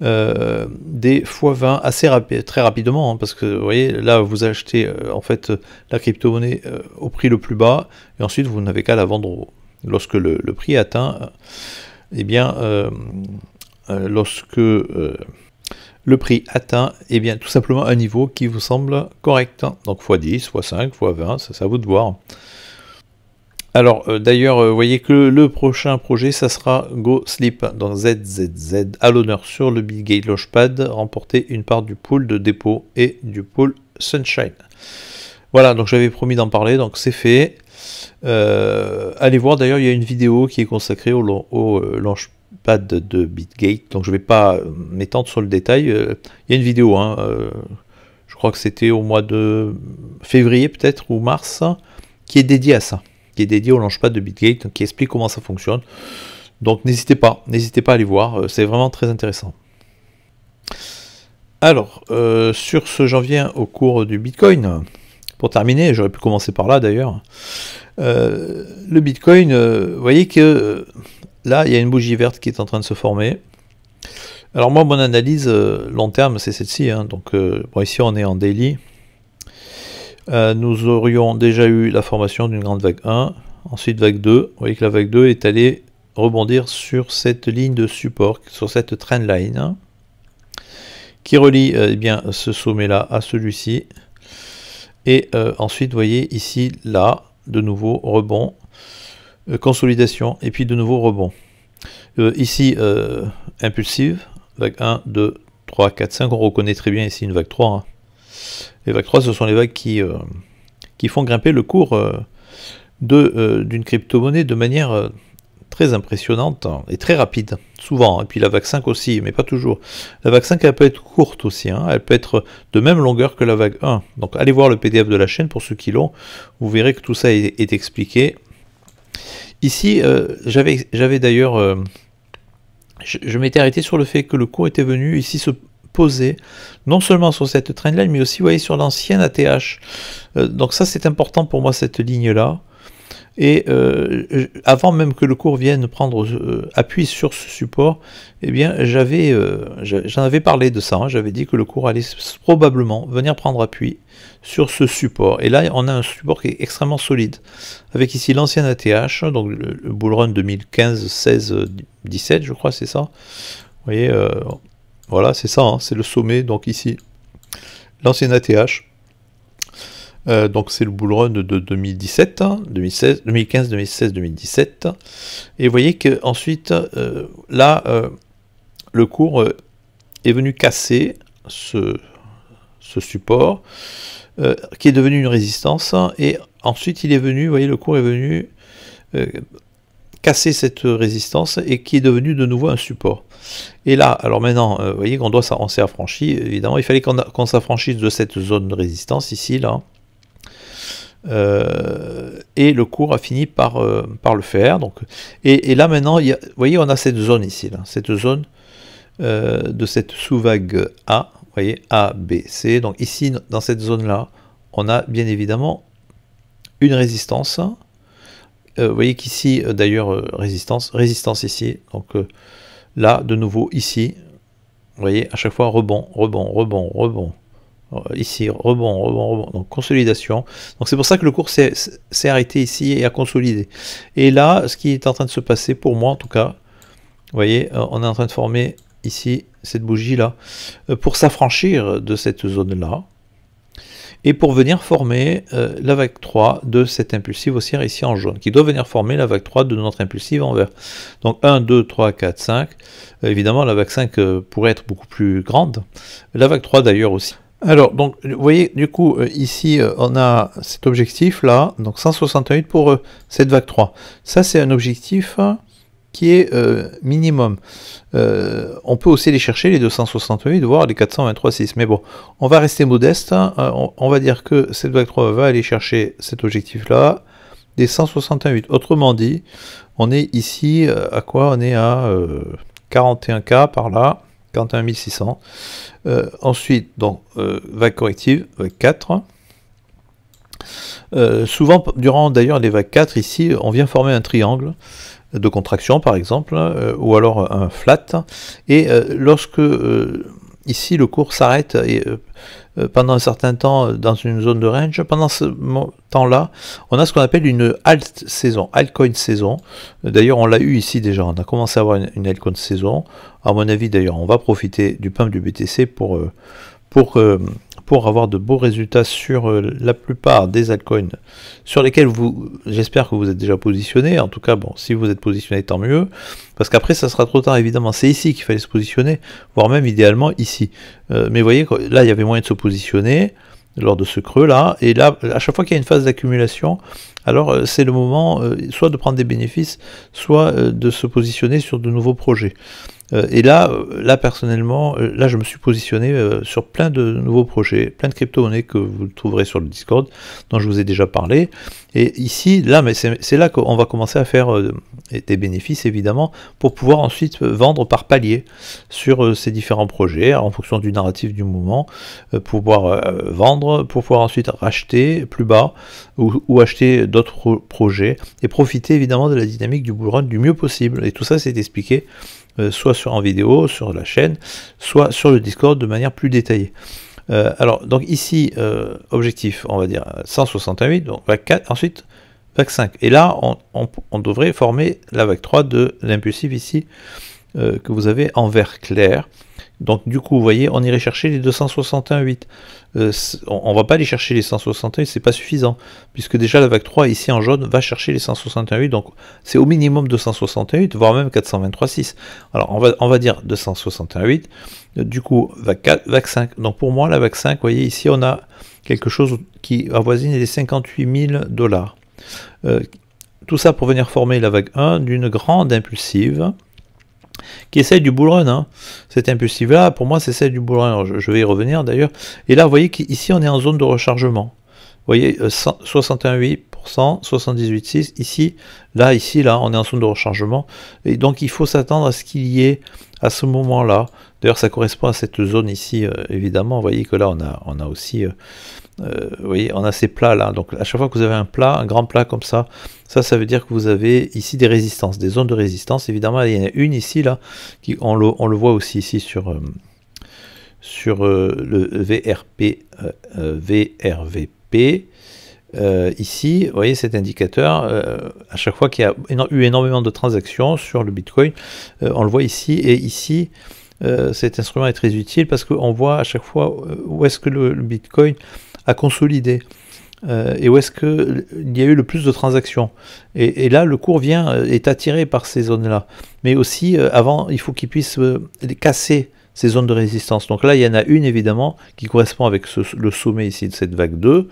euh, des x20 assez très rapidement hein, parce que vous voyez là vous achetez en fait la crypto-monnaie au prix le plus bas et ensuite vous n'avez qu'à la vendre lorsque le, prix est atteint eh bien euh, lorsque euh, le prix atteint et eh bien, tout simplement un niveau qui vous semble correct. Donc x10, x5, x20, c'est à vous de voir. Alors euh, d'ailleurs, vous voyez que le, prochain projet, ça sera Go Sleep dans ZZZ à l'honneur sur le Big Gate Launchpad, remporter une part du pool de dépôt et du pool Sunshine. Voilà, donc j'avais promis d'en parler, donc c'est fait. allez voir d'ailleurs, il y a une vidéo qui est consacrée au, au de BitGate. Donc je vais pas euh, m'étendre sur le détail. Euh, il y a une vidéo, hein, euh, je crois que c'était au mois de février peut-être ou mars, qui est dédiée à ça, qui est dédiée au launchpad de BitGate, qui explique comment ça fonctionne. Donc n'hésitez pas, n'hésitez pas à aller voir, c'est vraiment très intéressant. Alors, sur ce, j'en viens au cours du Bitcoin. Pour terminer, j'aurais pu commencer par là d'ailleurs. le Bitcoin, voyez que Là, il y a une bougie verte qui est en train de se former. Alors moi, mon analyse euh, long terme, c'est celle-ci. Hein. Donc euh, ici, on est en daily. Euh, nous aurions déjà eu la formation d'une grande vague 1, ensuite vague 2. Vous voyez que la vague 2 est allée rebondir sur cette ligne de support, sur cette trendline, hein, qui relie eh bien, ce sommet-là à celui-ci. Et ensuite, vous voyez ici, là, de nouveau, rebond. Euh, consolidation et puis de nouveau rebond. Euh, ici, euh, impulsive, vague 1, 2, 3, 4, 5, on reconnaît très bien ici une vague 3. Hein. Les vagues 3, ce sont les vagues qui, qui font grimper le cours d'une crypto-monnaie de manière très impressionnante et très rapide, souvent. Hein. Et puis la vague 5 aussi, mais pas toujours. La vague 5, elle peut être courte aussi, hein. elle peut être de même longueur que la vague 1. Donc allez voir le PDF de la chaîne pour ceux qui l'ont, vous verrez que tout ça est, est expliqué Ici, euh, j'avais d'ailleurs... Euh, je, m'étais arrêté sur le fait que le cours était venu ici se poser, non seulement sur cette trendline mais aussi, voyez, sur l'ancienne ATH. Euh, donc ça, c'est important pour moi, cette ligne-là. Et euh, avant même que le cours vienne prendre euh, appui sur ce support, eh bien, j'avais, euh, j'en avais parlé de ça. Hein. j'avais dit que le cours allait probablement venir prendre appui sur ce support. Et là, on a un support qui est extrêmement solide, avec ici l'ancien ATH, donc le, bull Bullrun 2015, 16, 17, je crois, c'est ça. Vous voyez, voilà, c'est ça, hein, c'est le sommet. Donc ici, l'ancien ATH euh, donc c'est le bull run de 2017, 2016, 2015, 2016, 2017. Et vous voyez qu'ensuite, ensuite euh, là, euh, le cours est venu casser ce, support qui est devenu une résistance. Hein, et ensuite, il est venu, vous voyez, le cours est venu casser cette résistance et qui est devenu de nouveau un support. Et là, alors maintenant, vous voyez qu'on doit s'en affranchi, évidemment, il fallait qu'on s'affranchisse de cette zone de résistance ici, là. Hein. Euh, et le cours a fini par, euh, par le faire. Donc, et, là maintenant, vous voyez, on a cette zone ici, cette zone euh, de cette sous-vague A, vous voyez, A, B, C. Donc ici, dans cette zone-là, on a bien évidemment une résistance. vous voyez qu'ici, d'ailleurs, résistance, résistance ici. Donc là, de nouveau, ici, vous voyez, à chaque fois, rebond, rebond, rebond, rebond. Euh, ici, rebond, rebond, rebond, donc consolidation. Donc c'est pour ça que le cours s'est arrêté ici et a consolidé. Et là, ce qui est en train de se passer, pour moi en tout cas, vous voyez, euh, on est en train de former ici cette bougie-là, euh, pour s'affranchir de cette zone-là, et pour venir former la vague 3 de cette impulsive haussière ici en jaune, qui doit venir former la vague 3 de notre impulsive en vert. Donc 1, 2, 3, 4, 5. évidemment, la vague 5 pourrait être beaucoup plus grande. La vague 3 d'ailleurs aussi. Alors, donc, vous voyez, du coup, euh, ici, euh, on a cet objectif-là, donc 168 pour euh, cette vague 3. Ça, c'est un objectif qui est minimum. on peut aussi les chercher, les 268, voire les 423,6. Mais bon, on va rester modeste. Hein, on, va dire que cette vague 3 va aller chercher cet objectif-là, des 168. Autrement dit, on est ici à quoi On est à 41K par là. Euh, ensuite, donc, euh, vague corrective, vague 4. souvent, durant d'ailleurs les vagues 4, ici, on vient former un triangle de contraction, par exemple, euh, ou alors un flat. Et lorsque ici, le cours s'arrête euh, euh, pendant un certain temps euh, dans une zone de range. Pendant ce temps-là, on a ce qu'on appelle une alt saison, altcoin saison. D'ailleurs, on l'a eu ici déjà. On a commencé à avoir une, une altcoin saison. À mon avis, d'ailleurs, on va profiter du pump du BTC pour, pour pour avoir de beaux résultats sur euh, la plupart des altcoins sur lesquels vous, j'espère que vous êtes déjà positionné. En tout cas, bon, si vous êtes positionné, tant mieux. Parce qu'après, ça sera trop tard, évidemment. C'est ici qu'il fallait se positionner, voire même idéalement ici. Euh, mais voyez, là, il y avait moyen de se positionner lors de ce creux là. Et là, à chaque fois qu'il y a une phase d'accumulation, alors euh, c'est le moment soit de prendre des bénéfices, soit de se positionner sur de nouveaux projets. Euh, et là, euh, là personnellement, euh, là je me suis positionné sur plein de nouveaux projets, plein de crypto-monnaies que vous trouverez sur le Discord, dont je vous ai déjà parlé. Et ici, là, mais c'est là qu'on va commencer à faire des bénéfices évidemment, pour pouvoir ensuite vendre par palier sur ces différents projets, en fonction du narratif du moment, pour pouvoir vendre, pour pouvoir ensuite racheter plus bas ou, ou acheter d'autres projets et profiter évidemment de la dynamique du bull run du mieux possible. Et tout ça c'est expliqué euh, soit sur, en vidéo, sur la chaîne, soit sur le Discord de manière plus détaillée. Euh, alors, donc ici, euh, objectif, on va dire 168, donc vague 4, ensuite vague 5. Et là, on, on devrait former la vague 3 de l'impulsif ici, que vous avez en vert clair. Donc du coup, vous voyez, on irait chercher les 261,8. Euh, on ne va pas aller chercher les 161, c'est pas suffisant, puisque déjà la vague 3 ici en jaune va chercher les 161,8, donc c'est au minimum 268, voire même 423,6. Alors on va, dire 268. Euh, du coup vague, 4, vague 5. Donc pour moi, la vague 5, vous voyez, ici on a quelque chose qui avoisine les 58 000 dollars. Euh, tout ça pour venir former la vague 1 d'une grande impulsive qui est celle du bull Hein. Cette impulsive-là, pour moi, c'est celle du bull je, vais y revenir d'ailleurs. Et là, vous voyez qu'ici, on est en zone de rechargement. Vous voyez, 61,8%, euh, 78,6%, ici, là, ici, là, on est en zone de rechargement. Et donc, il faut s'attendre à ce qu'il y ait à ce moment-là. D'ailleurs, ça correspond à cette zone ici, euh, évidemment. Vous voyez que là, on a, on a aussi... Euh, vous euh, voyez, on a ces plats là. Donc à chaque fois que vous avez un plat, un grand plat comme ça, ça, ça veut dire que vous avez ici des résistances, des zones de résistance. Évidemment, il y en a une ici là, qui, on, le, voit aussi ici sur, euh, sur euh, le VRP, VRVP. ici, vous voyez cet indicateur, à chaque fois qu'il y a eu énormément de transactions sur le Bitcoin, on le voit ici et ici, cet instrument est très utile parce qu'on voit à chaque fois où est-ce que le Bitcoin à consolider euh, et où est-ce qu'il y a eu le plus de transactions. Et, là, le cours vient, euh, est attiré par ces zones-là. Mais aussi, euh, avant, il faut qu'il puisse les casser ces zones de résistance. Donc là, il y en a une évidemment qui correspond avec ce, le sommet ici de cette vague 2.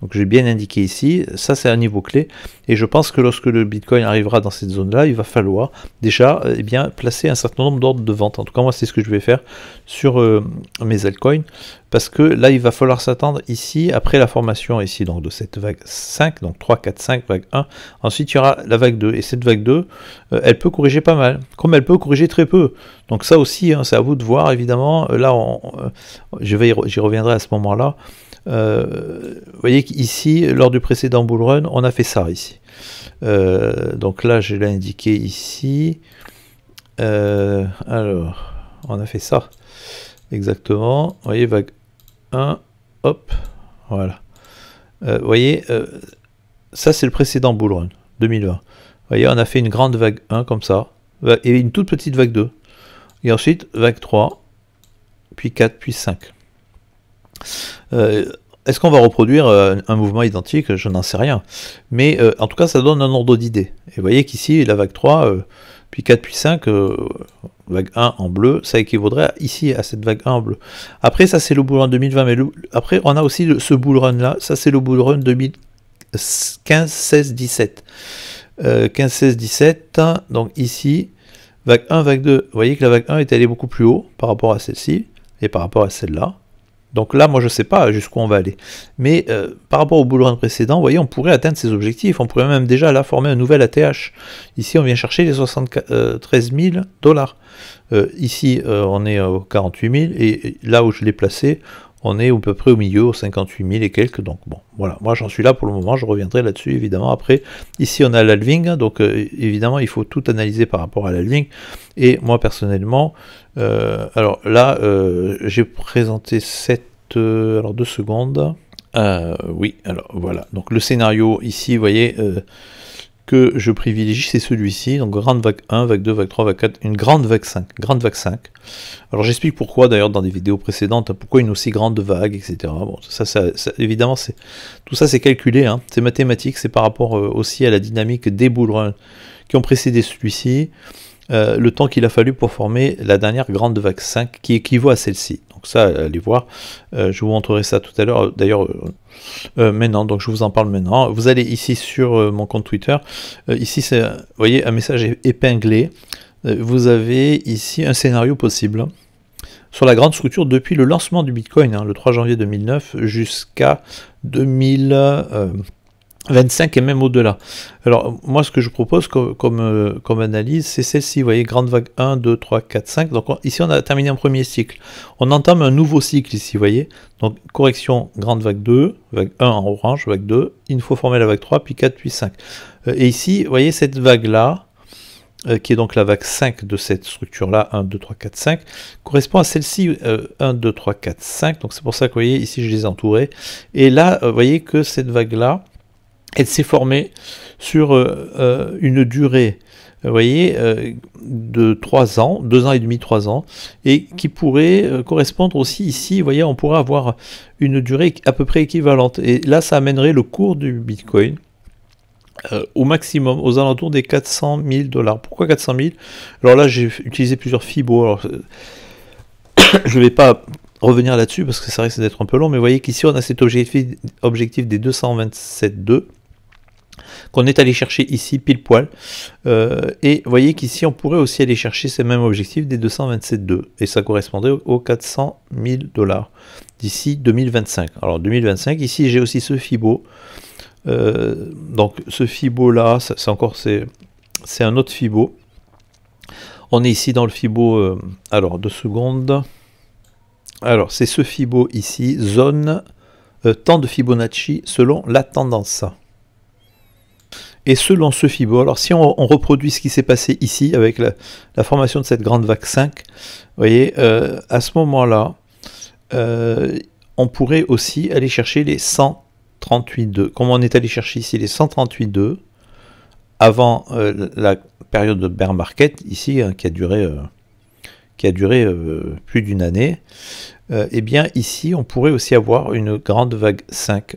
Donc j'ai bien indiqué ici, ça c'est un niveau clé, et je pense que lorsque le Bitcoin arrivera dans cette zone-là, il va falloir déjà eh bien, placer un certain nombre d'ordres de vente. En tout cas, moi c'est ce que je vais faire sur euh, mes altcoins, parce que là il va falloir s'attendre ici, après la formation ici, donc de cette vague 5, donc 3, 4, 5, vague 1, ensuite il y aura la vague 2, et cette vague 2, euh, elle peut corriger pas mal, comme elle peut corriger très peu. Donc ça aussi, hein, c'est à vous de voir, évidemment, euh, là j'y reviendrai à ce moment-là, euh, vous voyez qu'ici, lors du précédent bull run, on a fait ça ici. Euh, donc là, je l'ai indiqué ici. Euh, alors, on a fait ça. Exactement. Vous voyez, vague 1, hop, voilà. vous voyez, ça c'est le précédent bull run, 2020. Vous voyez, on a fait une grande vague 1 comme ça, et une toute petite vague 2. Et ensuite, vague 3, puis 4, puis 5. Euh, est-ce qu'on va reproduire euh, un mouvement identique Je n'en sais rien. Mais euh, en tout cas, ça donne un ordre d'idée. Et vous voyez qu'ici, la vague 3, puis 4, puis 5, vague 1 en bleu, ça équivaudrait ici à cette vague 1 en bleu. Après, ça c'est le bull run 2020. Mais après, on a aussi ce bull run là. Ça c'est le bull run 2015, 16, 17. 15, 16, 17. Donc ici, vague 1, vague 2. Vous voyez que la vague 1 est allée beaucoup plus haut par rapport à celle-ci et par rapport à celle-là. Donc là, moi, je ne sais pas jusqu'où on va aller. Mais euh, par rapport au boulot précédent, vous voyez, on pourrait atteindre ces objectifs. On pourrait même déjà là former un nouvel ATH. Ici, on vient chercher les 73 000 euh, dollars. Euh, ici, on est aux 48 000. Et là où je l'ai placé, on est à peu près au milieu, aux 58 000 et quelques. Donc bon, voilà, moi j'en suis là pour le moment, je reviendrai là-dessus évidemment. Après, ici on a l'alving, hein, donc euh, évidemment il faut tout analyser par rapport à l'alving. Et moi personnellement, euh, alors là euh, j'ai présenté cette... alors 2 secondes. oui, alors voilà, donc le scénario ici, vous voyez, que je privilégie, c'est celui-ci, donc grande vague 1, vague 2, vague 3, vague 4, une grande vague 5, grande vague 5. Alors j'explique pourquoi d'ailleurs dans des vidéos précédentes, hein, pourquoi une aussi grande vague, etc. Bon, ça, ça, évidemment, c'est tout ça c'est calculé, hein, c'est mathématique, c'est par rapport euh, aussi à la dynamique des boulons qui ont précédé celui-ci, euh, le temps qu'il a fallu pour former la dernière grande vague 5 qui équivaut à celle-ci ça, allez voir. Euh, je vous montrerai ça tout à l'heure. D'ailleurs, euh, euh, maintenant, donc je vous en parle maintenant. Vous allez ici sur mon compte Twitter. ici, c'est, voyez, un message épinglé. vous avez ici un scénario possible sur la grande structure depuis le lancement du Bitcoin, hein, le 3 janvier 2009, jusqu'à 2000. 25 et même au-delà. Alors moi ce que je propose comme, euh, comme, analyse, c'est celle-ci, vous voyez, grande vague 1, 2, 3, 4, 5. Donc ici on a terminé un premier cycle. On entame un nouveau cycle ici, vous voyez. Donc correction, grande vague 2, vague 1 en orange, vague 2, il nous faut former la vague 3, puis 4, puis 5. et ici, vous voyez, cette vague-là, euh, qui est donc la vague 5 de cette structure-là, 1, 2, 3, 4, 5, correspond à celle-ci, 1, 2, 3, 4, 5, donc c'est pour ça que vous voyez, ici je les ai entourés, et là, euh, vous voyez que cette vague-là, elle s'est formée sur euh, euh, une durée, euh, vous voyez, de 3 ans, 2 ans et demi, 3 ans, et qui pourrait correspondre aussi ici, vous voyez, on pourrait avoir une durée à peu près équivalente. Et là, ça amènerait le cours du Bitcoin au maximum, aux alentours des 400 000 dollars. Pourquoi 400 000 Alors là, j'ai utilisé plusieurs FIBO, alors, <coughs> je ne vais pas revenir là-dessus parce que ça risque d'être un peu long, mais vous voyez qu'ici on a cet objectif des 227,2 qu'on est allé chercher ici pile poil. Euh, et vous voyez qu'ici, on pourrait aussi aller chercher ces mêmes objectifs des 227,2. Et ça correspondrait aux 400 000 dollars d'ici 2025. Alors 2025, ici j'ai aussi ce FIBO. Euh, donc ce FIBO là, c'est encore c'est un autre FIBO. On est ici dans le FIBO. Euh, alors deux secondes. Alors c'est ce FIBO ici, zone temps de Fibonacci selon la tendance. Et selon ce FIBO, alors si on, reproduit ce qui s'est passé ici avec la, formation de cette grande vague 5, vous voyez, euh, à ce moment-là, euh, on pourrait aussi aller chercher les 138,2. Comme on est allé chercher ici les 138,2 avant euh, la période de bear market, ici, hein, qui a duré, qui a duré plus d'une année, et eh bien ici, on pourrait aussi avoir une grande vague 5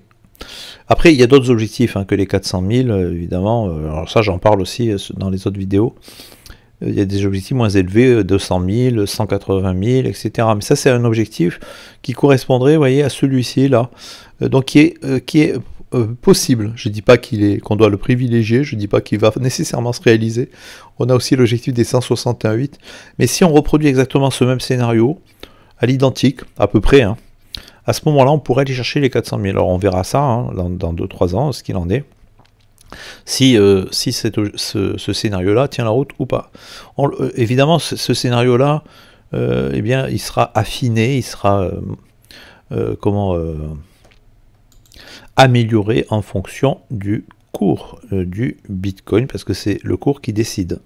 après, il y a d'autres objectifs hein, que les 400 000, euh, évidemment. Euh, alors ça, j'en parle aussi euh, dans les autres vidéos. Il y a des objectifs moins élevés, 200 000, 180 000, etc. Mais ça, c'est un objectif qui correspondrait, voyez, à celui-ci, là. Donc, qui est, qui est possible. Je ne dis pas qu'il est, qu'on doit le privilégier, je ne dis pas qu'il va <laughs> nécessairement se réaliser. On a aussi l'objectif des 161,8. Mais si on reproduit exactement ce même scénario, à l'identique, à peu près, hein, à ce moment-là, on pourrait aller chercher les 400 000. Alors on verra ça hein, dans 2-3 ans, ce qu'il en est. Si, euh, si ce, scénario-là tient la route ou pas. Euh, évidemment, ce, scénario-là, euh, eh bien, il sera affiné, il sera comment amélioré en fonction du cours du Bitcoin, parce que c'est le cours qui décide.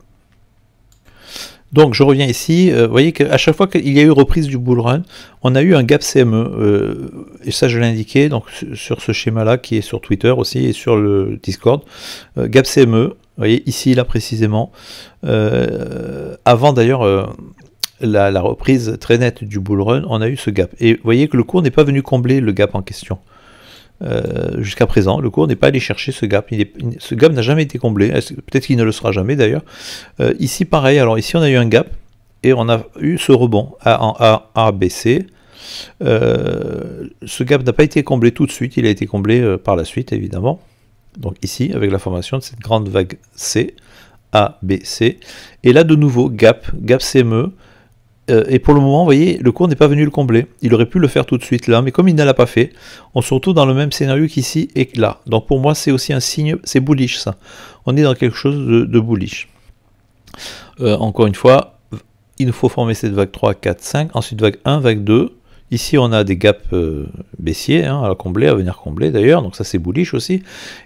Donc je reviens ici, euh, vous voyez qu'à chaque fois qu'il y a eu reprise du bull run, on a eu un gap CME, euh, et ça je l'ai indiqué donc, sur ce schéma-là qui est sur Twitter aussi et sur le Discord, euh, gap CME, vous voyez ici, là précisément, avant d'ailleurs la, la, reprise très nette du bull run, on a eu ce gap. Et vous voyez que le cours n'est pas venu combler le gap en question. Euh, jusqu'à présent, le cours n'est pas allé chercher ce gap. ce gap n'a jamais été comblé. Peut-être qu'il ne le sera jamais d'ailleurs. Euh, ici, pareil. Alors ici, on a eu un gap et on a eu ce rebond A en A, A, B, C. Euh, ce gap n'a pas été comblé tout de suite. Il a été comblé par la suite, évidemment. Donc ici, avec la formation de cette grande vague C, A, B, C. Et là, de nouveau, gap, gap CME. Euh, et pour le moment, vous voyez, le cours n'est pas venu le combler. Il aurait pu le faire tout de suite là, mais comme il ne l'a pas fait, on se retrouve dans le même scénario qu'ici et là. Donc pour moi, c'est aussi un signe, c'est bullish ça. On est dans quelque chose de, bullish. Euh, encore une fois, il nous faut former cette vague 3, 4, 5, ensuite vague 1, vague 2. Ici, on a des gaps euh, baissiers hein, à combler, à venir combler d'ailleurs, donc ça c'est bullish aussi.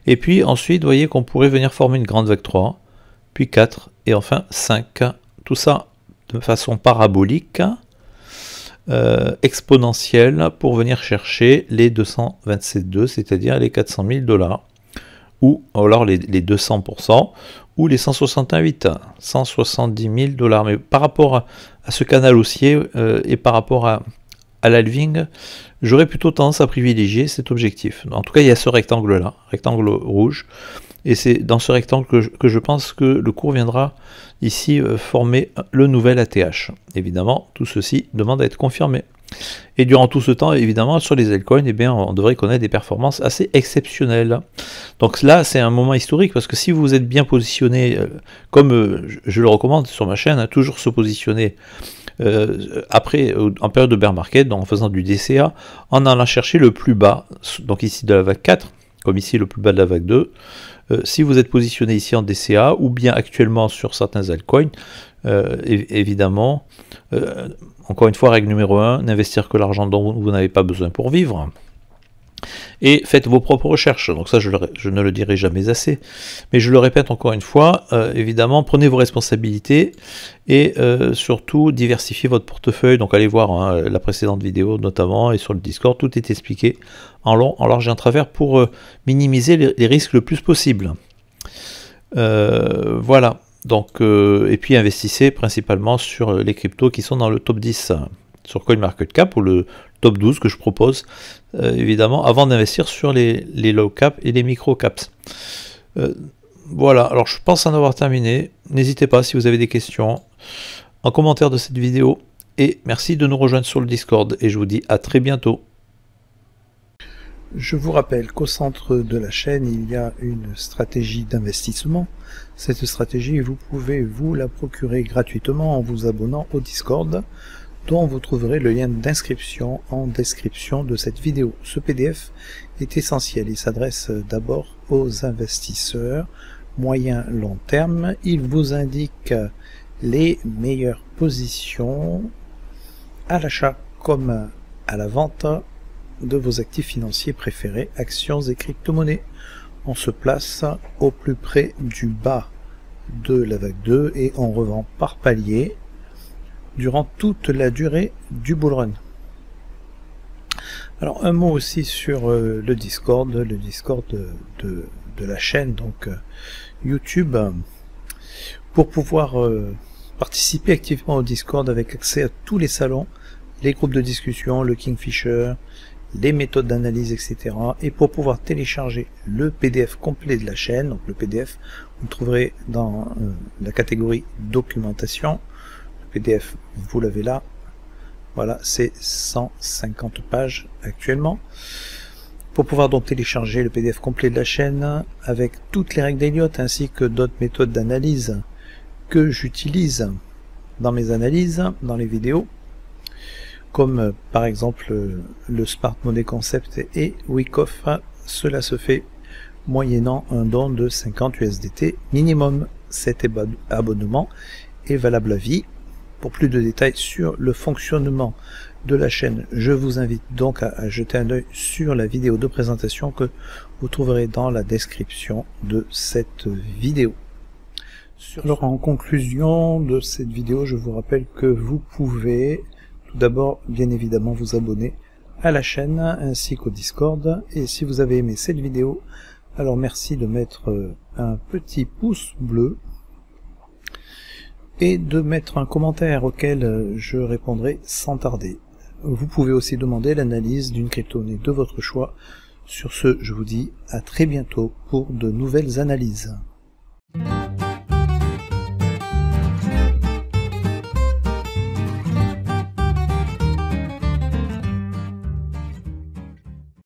Et puis ensuite, vous voyez qu'on pourrait venir former une grande vague 3, puis 4, et enfin 5. Tout ça de façon parabolique euh, exponentielle pour venir chercher les 227,2, c'est-à-dire les 400 000 dollars, ou alors les, 200%, ou les 168, 170 000 dollars. Mais par rapport à, ce canal haussier euh, et par rapport à, à l'alving, j'aurais plutôt tendance à privilégier cet objectif. En tout cas, il y a ce rectangle-là, rectangle rouge, et c'est dans ce rectangle que je, pense que le cours viendra ici euh, former le nouvel ATH. Évidemment, tout ceci demande à être confirmé. Et durant tout ce temps, évidemment, sur les altcoins, eh bien, on devrait connaître des performances assez exceptionnelles. Donc là, c'est un moment historique parce que si vous êtes bien positionné, euh, comme euh, je le recommande sur ma chaîne, hein, toujours se positionner après, en période de bear market, en faisant du DCA, en allant chercher le plus bas, donc ici de la vague 4, comme ici le plus bas de la vague 2, euh, si vous êtes positionné ici en DCA ou bien actuellement sur certains altcoins, euh, évidemment, euh, encore une fois, règle numéro 1, n'investir que l'argent dont vous n'avez pas besoin pour vivre et faites vos propres recherches. Donc ça, je, ne le dirai jamais assez. Mais je le répète encore une fois, euh, évidemment, prenez vos responsabilités et euh, surtout diversifiez votre portefeuille. Donc allez voir hein, la précédente vidéo notamment et sur le Discord, tout est expliqué en long, en large et en travers pour euh, minimiser les, risques le plus possible. voilà. Donc, et puis investissez principalement sur les cryptos qui sont dans le top 10 sur CoinMarketCap ou le top 12 que je propose euh, évidemment avant d'investir sur les, low cap et les micro caps. Euh, voilà, alors je pense en avoir terminé. N'hésitez pas si vous avez des questions en commentaire de cette vidéo. Et merci de nous rejoindre sur le Discord et je vous dis à très bientôt. Je vous rappelle qu'au centre de la chaîne, il y a une stratégie d'investissement. Cette stratégie, vous pouvez vous la procurer gratuitement en vous abonnant au Discord dont vous trouverez le lien d'inscription en description de cette vidéo. Ce PDF est essentiel, il s'adresse d'abord aux investisseurs moyen long terme, il vous indique les meilleures positions à l'achat comme à la vente de vos actifs financiers préférés, actions et crypto-monnaies. On se place au plus près du bas de la vague 2 et on revend par palier durant toute la durée du bull run. Alors un mot aussi sur euh, le Discord, le Discord de, la chaîne donc euh, YouTube. Euh, pour pouvoir participer activement au Discord avec accès à tous les salons, les groupes de discussion, le Kingfisher, les méthodes d'analyse, etc. Et pour pouvoir télécharger le PDF complet de la chaîne, donc le PDF, vous le trouverez dans la catégorie documentation, vous l'avez là. Voilà, c'est 150 pages actuellement. Pour pouvoir donc télécharger le PDF complet de la chaîne avec toutes les règles d'Eliott ainsi que d'autres méthodes d'analyse que j'utilise dans mes analyses, dans les vidéos, comme euh, par exemple euh, le Smart Money Concept et Wyckoff, cela se fait moyennant un don de 50 USDT minimum. Cet abonnement est valable à vie pour plus de détails sur le fonctionnement de la chaîne, je vous invite donc à, jeter un œil sur la vidéo de présentation que vous trouverez dans la description de cette vidéo. Alors en conclusion de cette vidéo, je vous rappelle que vous pouvez tout d'abord bien évidemment vous abonner à la chaîne ainsi qu'au Discord. Et si vous avez aimé cette vidéo, alors merci de mettre un petit pouce bleu et de mettre un commentaire auquel euh, je répondrai sans tarder. Vous pouvez aussi demander l'analyse d'une crypto de votre choix. Sur ce, je vous dis à très bientôt pour de nouvelles analyses.